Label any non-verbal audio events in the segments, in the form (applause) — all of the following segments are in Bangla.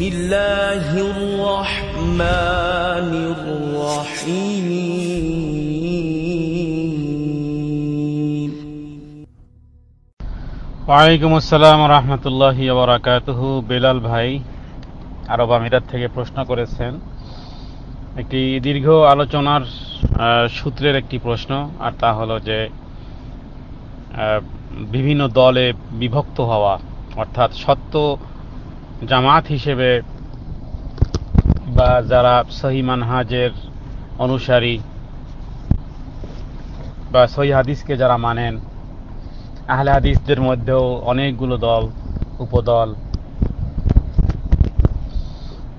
بسم الله الرحمن الرحيم ওয়ালাইকুম আসসালাম রহমতুল্লাহি বারাকাতুহ বেলাল ভাই আরব আমিরাত থেকে প্রশ্ন করেছেন একটি দীর্ঘ আলোচনার সূত্রের একটি প্রশ্ন আর তা হলো যে বিভিন্ন দলে বিভক্ত হওয়া অর্থাৎ সত্য জামাত হিসেবে বা যারা সহি মানহাজের অনুসারী বা সহি হাদিসকে যারা মানেন আহলে হাদিসদের মধ্যেও অনেকগুলো দল উপদল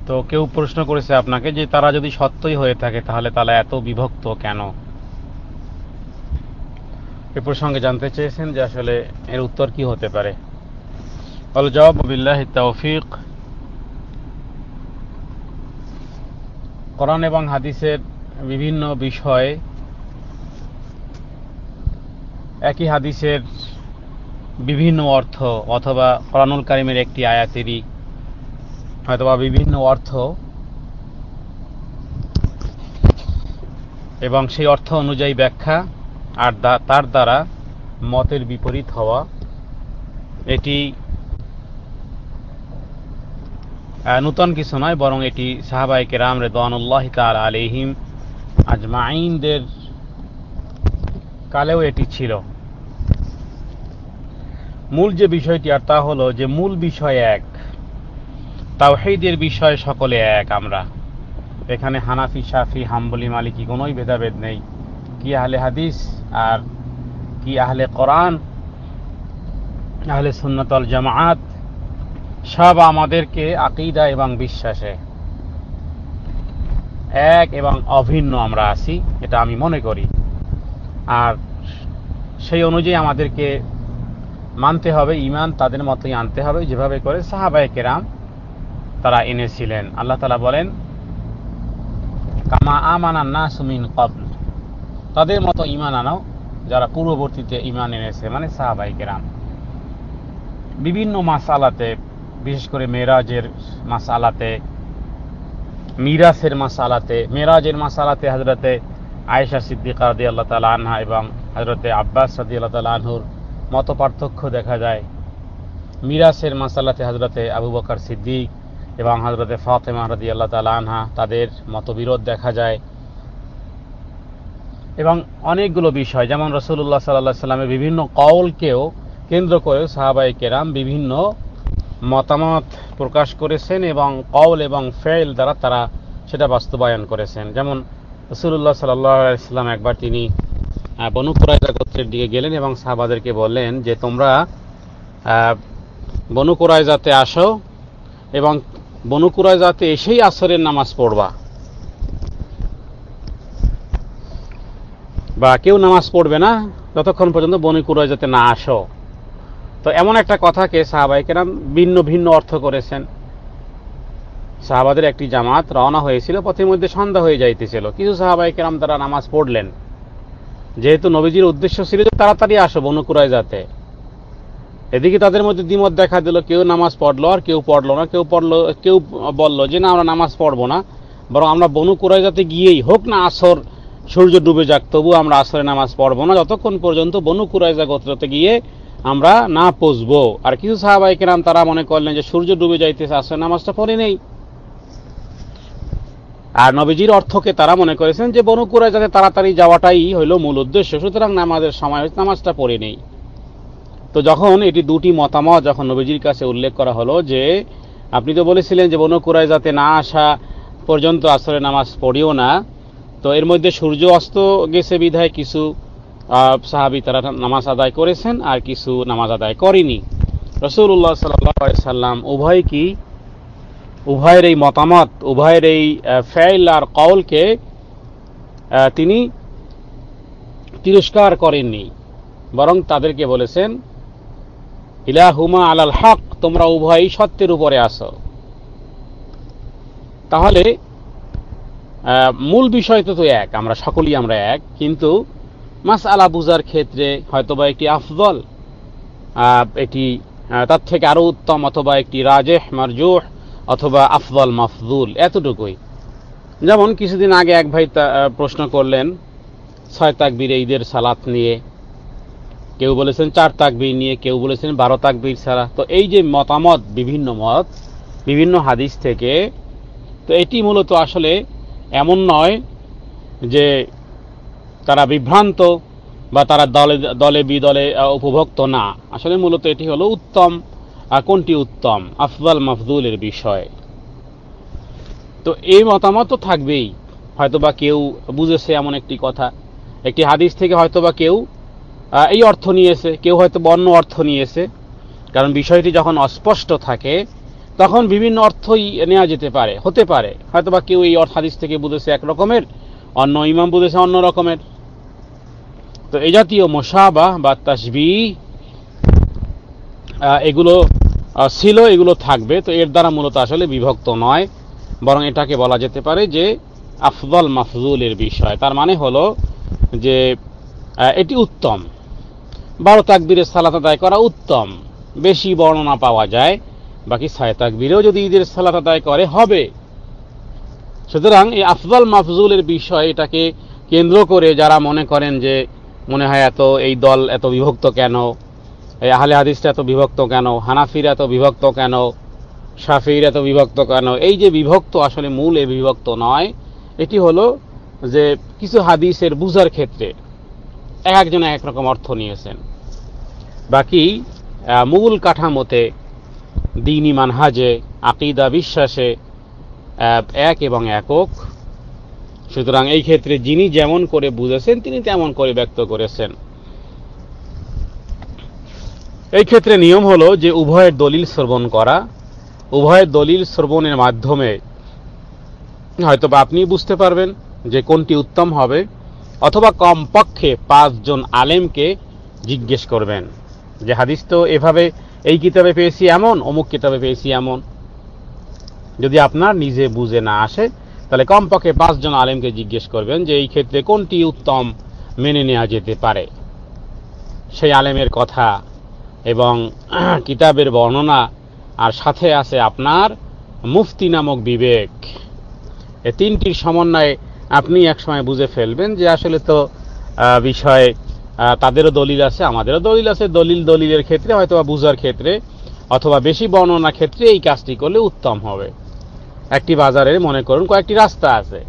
তো কেউ প্রশ্ন করেছে আপনাকে যে তারা যদি সত্যই হয়ে থাকে তাহলে তারা এত বিভক্ত কেন এ প্রসঙ্গে জানতে চেয়েছেন যে আসলে এর উত্তর কি হতে পারে الجواب بالله التوفيق কোরআন এবং হাদিসের বিভিন্ন বিষয়ে একই হাদিসের বিভিন্ন অর্থ অথবা কোরআনুল কারিমের একটি আয়াতেরই হয়তোবা বিভিন্ন অর্থ এবং সেই অর্থ অনুযায়ী ব্যাখ্যা আর তার দ্বারা মতের বিপরীত হওয়া এটি নূতন কিছু নয় বরং এটি সাহাবাই রাম রেদানুল্লাহ তাল আলহিম আজমাইনদের কালেও এটি ছিল মূল যে বিষয়টি আর তা হলো যে মূল বিষয় এক তাও হেদের বিষয়ে সকলে এক আমরা এখানে হানাফি সাফি হাম্বলি মালিকি কোনোই ভেদাভেদ নেই কি আহলে হাদিস আর কি আহলে কোরআন আহলে সুন্নতল জামাত সব আমাদেরকে আকিদা এবং বিশ্বাসে এক এবং অভিন্ন আমরা আছি এটা আমি মনে করি আর সেই অনুযায়ী আমাদেরকে মানতে হবে ইমান তাদের মতোই আনতে হবে যেভাবে করে সাহাবায় কেরাম তারা এনেছিলেন আল্লাহ তালা বলেন কামা আমানা না সুমিন কবল তাদের মতো ইমান আনাও যারা পূর্ববর্তীতে ইমান এনেছে মানে সাহাবাই কেরাম বিভিন্ন মাসালাতে বিশেষ করে মেরাজের মাসালাতে মিরাসের মাসালাতে মেরাজের মাসালাতে হাজরতে আয়েশা সিদ্দিকা রাদি আল্লাহ তালা আনহা এবং হাজরতে আব্বাস রাদি আল্লাহ তালা আনহুর মত পার্থক্য দেখা যায় মিরাসের মাসালাতে হাজরতে আবু বকর সিদ্দিক এবং হাজরতে ফাতে রাদি আল্লাহ তালা আনহা তাদের মতবিরোধ দেখা যায় এবং অনেকগুলো বিষয় যেমন রসুল্লাহ সাল্লাহ সাল্লামের বিভিন্ন কওলকেও কেন্দ্র করে সাহাবাই কেরাম বিভিন্ন মতামত প্রকাশ করেছেন এবং কওল এবং ফেল দ্বারা তারা সেটা বাস্তবায়ন করেছেন যেমন রসুল্লাহ সাল্লাম একবার তিনি বনুকুরাইজা গোত্রের দিকে গেলেন এবং সাহাবাদেরকে বললেন যে তোমরা বনুকুরাইজাতে আসো এবং বনুকুরাইজাতে এসেই আসরের নামাজ পড়বা বা কেউ নামাজ পড়বে না যতক্ষণ পর্যন্ত বনুকুরাইজাতে না আসো তো এমন একটা কথাকে সাহাবাই কেরাম ভিন্ন ভিন্ন অর্থ করেছেন সাহাবাদের একটি জামাত রওনা হয়েছিল পথের মধ্যে সন্ধ্যা হয়ে যাইতেছিল কিছু সাহাবাই কেরাম তারা নামাজ পড়লেন যেহেতু নবীজির উদ্দেশ্য ছিল যে তাড়াতাড়ি আসো বনকুরায় যাতে এদিকে তাদের মধ্যে দ্বিমত দেখা দিল কেউ নামাজ পড়লো আর কেউ পড়লো না কেউ পড়লো কেউ বললো যে না আমরা নামাজ পড়বো না বরং আমরা বনুকুরায় যাতে গিয়েই হোক না আসর সূর্য ডুবে যাক তবু আমরা আসরে নামাজ পড়বো না যতক্ষণ পর্যন্ত বনুকুরায় যা গোত্রতে গিয়ে আমরা না পৌঁছব আর কিছু সাহাবাহিক নাম তারা মনে করলেন যে সূর্য ডুবে যাইতেছে আসলে নামাজটা পড়ে নেই আর নবীজির অর্থকে তারা মনে করেছেন যে বনকুরায় যাতে তাড়াতাড়ি যাওয়াটাই হইল মূল উদ্দেশ্য সুতরাং নামাজের সময় নামাজটা পড়ে নেই তো যখন এটি দুটি মতামত যখন নবীজির কাছে উল্লেখ করা হলো যে আপনি তো বলেছিলেন যে বনকুরায় যাতে না আসা পর্যন্ত আসলে নামাজ পড়িও না তো এর মধ্যে সূর্য অস্ত গেছে বিধায় কিছু সাহাবি তারা নামাজ আদায় করেছেন আর কিছু নামাজ আদায় করেনি রসুল্লাহ সাল্লাহ সাল্লাম উভয় কি উভয়ের এই মতামত উভয়ের এই ফেল আর কওলকে তিনি তিরস্কার করেননি বরং তাদেরকে বলেছেন ইলা হুমা আলাল হক তোমরা উভয়ই সত্যের উপরে আসো তাহলে মূল বিষয় তো তো এক আমরা সকলেই আমরা এক কিন্তু মাস আলা বুজার ক্ষেত্রে হয়তোবা একটি আফজল এটি তার থেকে আরও উত্তম অথবা একটি রাজেহ মারজুহ অথবা আফজল মাফজুল এতটুকুই যেমন কিছুদিন আগে এক ভাই প্রশ্ন করলেন ছয় তাকবির ঈদের সালাত নিয়ে কেউ বলেছেন চার তাকবির নিয়ে কেউ বলেছেন বারো তাকবির ছাড়া তো এই যে মতামত বিভিন্ন মত বিভিন্ন হাদিস থেকে তো এটি মূলত আসলে এমন নয় যে তারা বিভ্রান্ত বা তারা দলে দলে বিদলে উপভোক্ত না আসলে মূলত এটি হলো উত্তম কোনটি উত্তম আফজাল মাফজুলের বিষয় তো এই মতামত তো থাকবেই হয়তোবা কেউ বুঝেছে এমন একটি কথা একটি হাদিস থেকে হয়তোবা কেউ এই অর্থ নিয়েছে কেউ হয়তো অন্য অর্থ নিয়েছে কারণ বিষয়টি যখন অস্পষ্ট থাকে তখন বিভিন্ন অর্থই নেওয়া যেতে পারে হতে পারে হয়তোবা কেউ এই অর্থ হাদিস থেকে বুঝেছে এক রকমের অন্য ইমাম বুঝেছে অন্য রকমের তো এই জাতীয় মোশাবা বা তাসবি এগুলো ছিল এগুলো থাকবে তো এর দ্বারা মূলত আসলে বিভক্ত নয় বরং এটাকে বলা যেতে পারে যে আফদল মাফজুলের বিষয় তার মানে হলো যে এটি উত্তম বারো তাকবীরের সালাত আদায় করা উত্তম বেশি বর্ণনা পাওয়া যায় বাকি ছয় তাকবীরেও যদি ঈদের সালাত আদায় করে হবে সুতরাং এই আফজল মাফজুলের বিষয় এটাকে কেন্দ্র করে যারা মনে করেন যে মনে হয় এত এই দল এত বিভক্ত কেন এই আহলে হাদিসটা এত বিভক্ত কেন হানাফির এত বিভক্ত কেন সাফির এত বিভক্ত কেন এই যে বিভক্ত আসলে মূল এ বিভক্ত নয় এটি হলো যে কিছু হাদিসের বুঝার ক্ষেত্রে এক একজন এক রকম অর্থ নিয়েছেন বাকি মূল কাঠামোতে দিনী মানহাজে আকিদা বিশ্বাসে এক এবং একক সুতরাং এই ক্ষেত্রে যিনি যেমন করে বুঝেছেন তিনি তেমন করে ব্যক্ত করেছেন এই ক্ষেত্রে নিয়ম হলো যে উভয়ের দলিল শ্রবণ করা উভয়ের দলিল শ্রবণের মাধ্যমে হয়তো বা আপনি বুঝতে পারবেন যে কোনটি উত্তম হবে অথবা কমপক্ষে পাঁচজন আলেমকে জিজ্ঞেস করবেন যে হাদিস তো এভাবে এই কিতাবে পেয়েছি এমন অমুক কিতাবে পেয়েছি এমন যদি আপনার নিজে বুঝে না আসে তাহলে কমপক্ষে পাঁচজন আলেমকে জিজ্ঞেস করবেন যে এই ক্ষেত্রে কোনটি উত্তম মেনে নেওয়া যেতে পারে সেই আলেমের কথা এবং (clears throat) কিতাবের বর্ণনা আর সাথে আছে আপনার মুফতি নামক বিবেক এ তিনটির সমন্বয়ে আপনি একসময় বুঝে ফেলবেন যে আসলে তো বিষয়ে তাদেরও দলিল আছে আমাদেরও দলিল আছে দলিল দলিলের ক্ষেত্রে হয়তো বা বুঝার ক্ষেত্রে অথবা বেশি বর্ণনার ক্ষেত্রে এই কাজটি করলে উত্তম হবে একটি বাজারের মনে করুন কয়েকটি রাস্তা আছে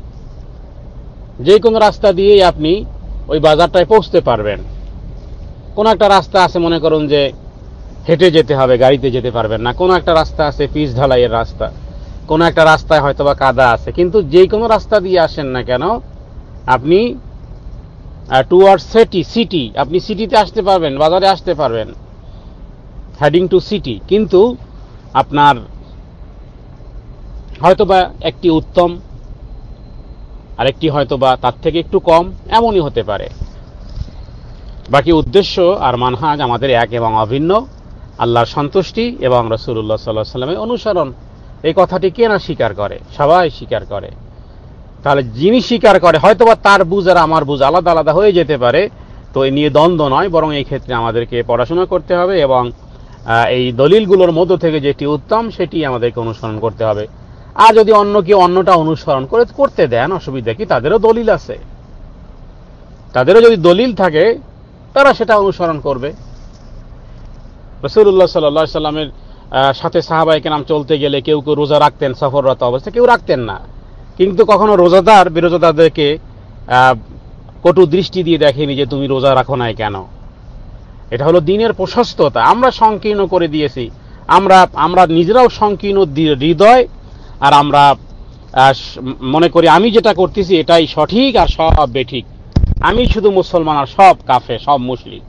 যে কোনো রাস্তা দিয়েই আপনি ওই বাজারটায় পৌঁছতে পারবেন কোনো একটা রাস্তা আছে মনে করুন যে হেঁটে যেতে হবে গাড়িতে যেতে পারবেন না কোনো একটা রাস্তা আছে পিচ ঢালাইয়ের রাস্তা কোনো একটা রাস্তায় হয়তো বা কাদা আছে কিন্তু যে কোনো রাস্তা দিয়ে আসেন না কেন আপনি টুয়ার্ড সিটি সিটি আপনি সিটিতে আসতে পারবেন বাজারে আসতে পারবেন হেডিং টু সিটি কিন্তু আপনার হয়তোবা একটি উত্তম আরেকটি হয়তোবা তার থেকে একটু কম এমনই হতে পারে বাকি উদ্দেশ্য আর মানহাজ আমাদের এক এবং অভিন্ন আল্লাহর সন্তুষ্টি এবং রসুল্লাহ সাল্লাহ সাল্লামের অনুসরণ এই কথাটি কে না স্বীকার করে সবাই স্বীকার করে তাহলে যিনি স্বীকার করে হয়তোবা তার বুঝ আর আমার বুঝ আলাদা আলাদা হয়ে যেতে পারে তো এ নিয়ে দ্বন্দ্ব নয় বরং এই ক্ষেত্রে আমাদেরকে পড়াশোনা করতে হবে এবং এই দলিলগুলোর মধ্য থেকে যেটি উত্তম সেটি আমাদেরকে অনুসরণ করতে হবে আর যদি অন্য কি অন্যটা অনুসরণ করে করতে দেন অসুবিধা কি তাদেরও দলিল আছে তাদেরও যদি দলিল থাকে তারা সেটা অনুসরণ করবে রসুল্লাহ সাল্লা সাল্লামের সাথে সাহাবাইকে নাম চলতে গেলে কেউ কেউ রোজা রাখতেন সফররত অবস্থা কেউ রাখতেন না কিন্তু কখনো রোজাদার বিরোজাদারদেরকে কটু দৃষ্টি দিয়ে দেখেনি যে তুমি রোজা রাখো নাই কেন এটা হলো দিনের প্রশস্ততা আমরা সংকীর্ণ করে দিয়েছি আমরা আমরা নিজেরাও সংকীর্ণ হৃদয় আর আমরা মনে করি আমি যেটা করতেছি এটাই সঠিক আর সব বেঠিক আমি শুধু মুসলমান আর সব কাফে সব মুসলিম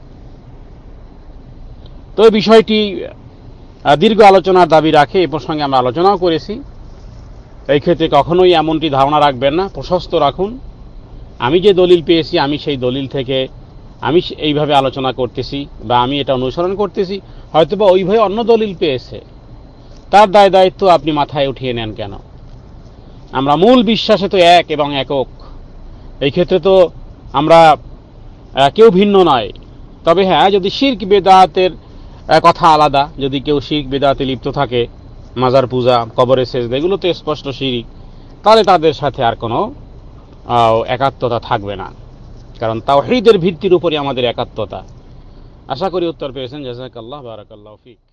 তো বিষয়টি দীর্ঘ আলোচনার দাবি রাখে এ প্রসঙ্গে আমরা আলোচনাও করেছি এই ক্ষেত্রে কখনোই এমনটি ধারণা রাখবেন না প্রশস্ত রাখুন আমি যে দলিল পেয়েছি আমি সেই দলিল থেকে আমি এইভাবে আলোচনা করতেছি বা আমি এটা অনুসরণ করতেছি হয়তো বা ওইভাবে অন্য দলিল পেয়েছে তার দায় দায়িত্ব আপনি মাথায় উঠিয়ে নেন কেন আমরা মূল বিশ্বাসে তো এক এবং একক এই ক্ষেত্রে তো আমরা কেউ ভিন্ন নয় তবে হ্যাঁ যদি শির্ক বেদাতের কথা আলাদা যদি কেউ শির্ক বেদাতে লিপ্ত থাকে মাজার পূজা কবরের শেষ এগুলো তো স্পষ্ট শিরিক তাহলে তাদের সাথে আর কোনো একাত্মতা থাকবে না কারণ তাও হৃদের ভিত্তির উপরে আমাদের একাত্মতা আশা করি উত্তর পেয়েছেন জাজাকাল্লাহ বারাকাল্লাহ ফিক